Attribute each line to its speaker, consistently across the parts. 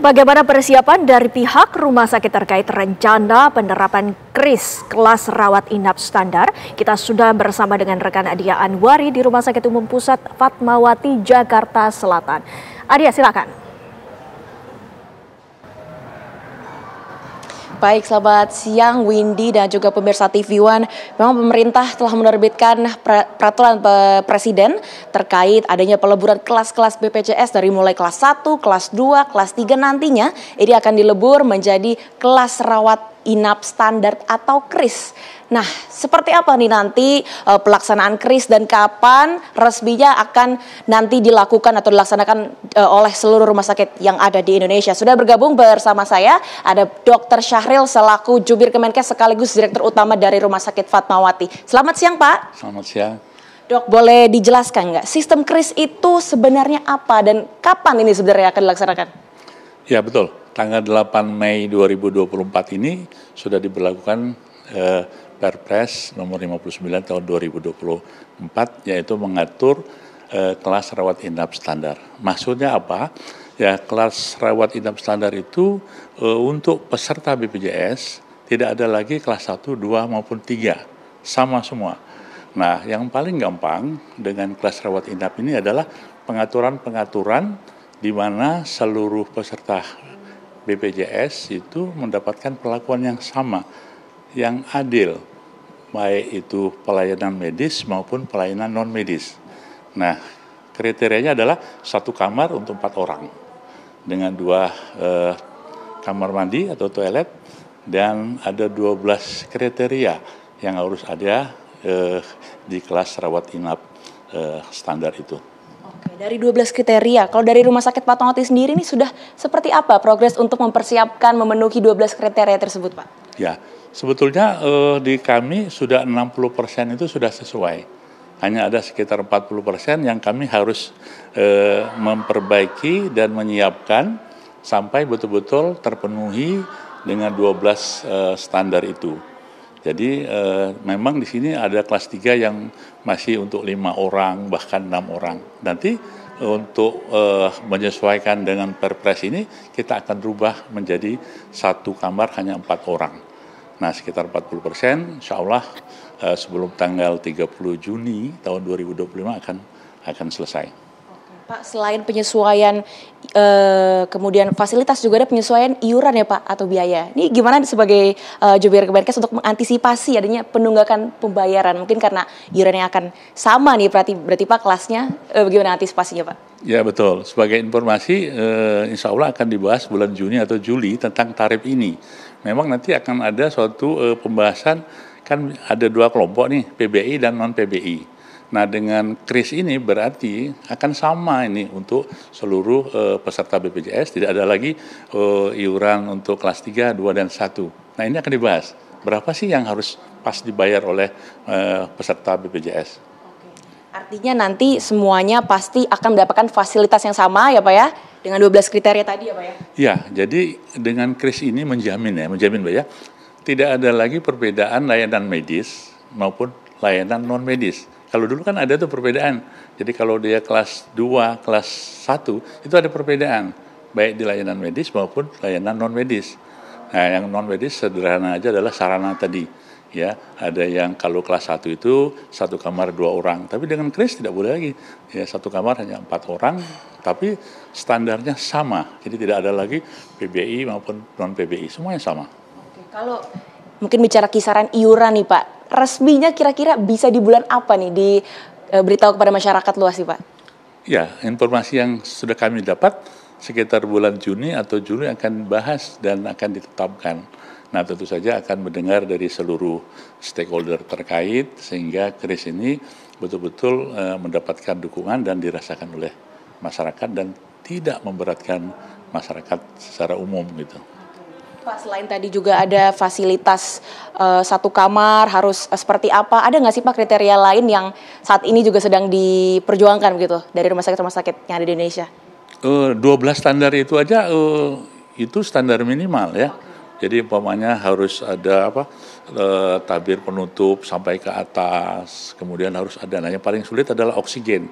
Speaker 1: Bagaimana persiapan dari pihak rumah sakit terkait rencana penerapan KRIS kelas rawat inap standar? Kita sudah bersama dengan rekan Adia Anwari di Rumah Sakit Umum Pusat Fatmawati Jakarta Selatan. Adia silakan. Baik, selamat siang Windy dan juga pemirsa TV One. Memang pemerintah telah menerbitkan peraturan presiden terkait adanya peleburan kelas-kelas BPJS dari mulai kelas 1, kelas 2, kelas 3 nantinya ini akan dilebur menjadi kelas rawat inap standar atau kris. Nah, seperti apa nih nanti e, pelaksanaan kris dan kapan resminya akan nanti dilakukan atau dilaksanakan e, oleh seluruh rumah sakit yang ada di Indonesia. Sudah bergabung bersama saya ada Dr. Syahril selaku jubir Kemenkes sekaligus direktur utama dari Rumah Sakit Fatmawati. Selamat siang, Pak. Selamat siang. Dok, boleh dijelaskan nggak sistem kris itu sebenarnya apa dan kapan ini sebenarnya akan dilaksanakan?
Speaker 2: Ya, betul tanggal 8 Mei 2024 ini sudah diberlakukan eh, Perpres nomor 59 tahun 2024 yaitu mengatur eh, kelas rawat inap standar. Maksudnya apa? Ya, kelas rawat inap standar itu eh, untuk peserta BPJS tidak ada lagi kelas 1, 2 maupun 3. Sama semua. Nah, yang paling gampang dengan kelas rawat inap ini adalah pengaturan-pengaturan di mana seluruh peserta BPJS itu mendapatkan perlakuan yang sama, yang adil, baik itu pelayanan medis maupun pelayanan non medis. Nah, kriterianya adalah satu kamar untuk empat orang dengan dua eh, kamar mandi atau toilet dan ada 12 kriteria yang harus ada eh, di kelas rawat inap eh, standar itu.
Speaker 1: Oke, dari 12 kriteria, kalau dari Rumah Sakit Patongoti sendiri ini sudah seperti apa progres untuk mempersiapkan memenuhi 12 kriteria tersebut, Pak?
Speaker 2: Ya, sebetulnya eh, di kami sudah 60% itu sudah sesuai. Hanya ada sekitar 40% yang kami harus eh, memperbaiki dan menyiapkan sampai betul-betul terpenuhi dengan 12 eh, standar itu. Jadi eh, memang di sini ada kelas 3 yang masih untuk lima orang bahkan enam orang. Nanti untuk eh, menyesuaikan dengan Perpres ini kita akan rubah menjadi satu kamar hanya empat orang. Nah sekitar 40 persen, insya Allah eh, sebelum tanggal 30 Juni tahun 2025 akan akan selesai.
Speaker 1: Pak, selain penyesuaian eh, kemudian fasilitas juga ada penyesuaian iuran ya Pak atau biaya. Ini gimana sebagai eh, jubir Kemenkes untuk mengantisipasi adanya penunggakan pembayaran? Mungkin karena iuran yang akan sama nih berarti berarti Pak kelasnya eh, bagaimana antisipasinya Pak?
Speaker 2: Ya betul. Sebagai informasi eh, Insya Allah akan dibahas bulan Juni atau Juli tentang tarif ini. Memang nanti akan ada suatu eh, pembahasan kan ada dua kelompok nih PBI dan non PBI. Nah dengan kris ini berarti akan sama ini untuk seluruh uh, peserta BPJS tidak ada lagi uh, iuran untuk kelas 3, 2 dan 1. Nah ini akan dibahas. Berapa sih yang harus pas dibayar oleh uh, peserta BPJS?
Speaker 1: Artinya nanti semuanya pasti akan mendapatkan fasilitas yang sama ya Pak ya? Dengan 12 kriteria tadi ya Pak ya?
Speaker 2: Iya, jadi dengan kris ini menjamin ya, menjamin Pak ya, tidak ada lagi perbedaan layanan medis maupun layanan non medis kalau dulu kan ada tuh perbedaan. Jadi kalau dia kelas 2, kelas 1 itu ada perbedaan baik di layanan medis maupun layanan non medis. Nah, yang non medis sederhana aja adalah sarana tadi. Ya, ada yang kalau kelas 1 itu satu kamar dua orang, tapi dengan kris tidak boleh lagi. Ya, satu kamar hanya empat orang, tapi standarnya sama. Jadi tidak ada lagi PBI maupun non PBI, semuanya sama.
Speaker 1: Oke, kalau mungkin bicara kisaran iuran nih Pak, resminya kira-kira bisa di bulan apa nih diberitahu e, kepada masyarakat luas sih Pak?
Speaker 2: Ya, informasi yang sudah kami dapat sekitar bulan Juni atau Juli akan bahas dan akan ditetapkan. Nah, tentu saja akan mendengar dari seluruh stakeholder terkait sehingga kris ini betul-betul e, mendapatkan dukungan dan dirasakan oleh masyarakat dan tidak memberatkan masyarakat secara umum gitu.
Speaker 1: Pak, selain tadi juga ada fasilitas uh, satu kamar harus uh, seperti apa? Ada nggak sih Pak kriteria lain yang saat ini juga sedang diperjuangkan begitu dari rumah sakit-rumah sakit yang ada di Indonesia?
Speaker 2: Uh, eh, 12 standar itu aja uh, itu standar minimal ya. Okay. Jadi umpamanya harus ada apa e, tabir penutup sampai ke atas, kemudian harus ada. Nah yang paling sulit adalah oksigen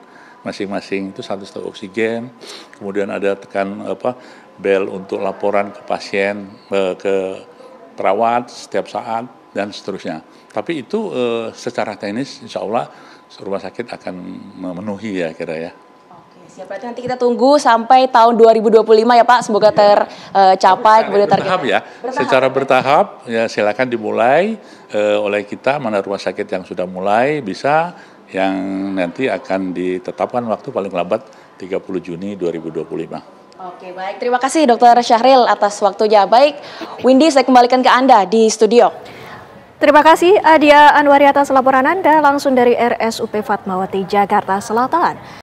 Speaker 2: masing-masing itu satu stok oksigen, kemudian ada tekan apa bel untuk laporan ke pasien eh, ke perawat setiap saat dan seterusnya. Tapi itu eh, secara teknis insya Allah rumah sakit akan memenuhi ya kira ya.
Speaker 1: Oke, nanti kita tunggu sampai tahun 2025 ya Pak, semoga tercapai eh, ya. kemudian target.
Speaker 2: ya. Bertahap. Secara bertahap ya silakan dimulai oleh kita mana rumah sakit yang sudah mulai bisa yang nanti akan ditetapkan waktu paling lambat 30 Juni 2025.
Speaker 1: Oke baik, terima kasih Dokter Syahril atas waktunya. Baik, Windy saya kembalikan ke Anda di studio. Terima kasih Adia Anwari atas laporan Anda langsung dari RSUP Fatmawati, Jakarta Selatan.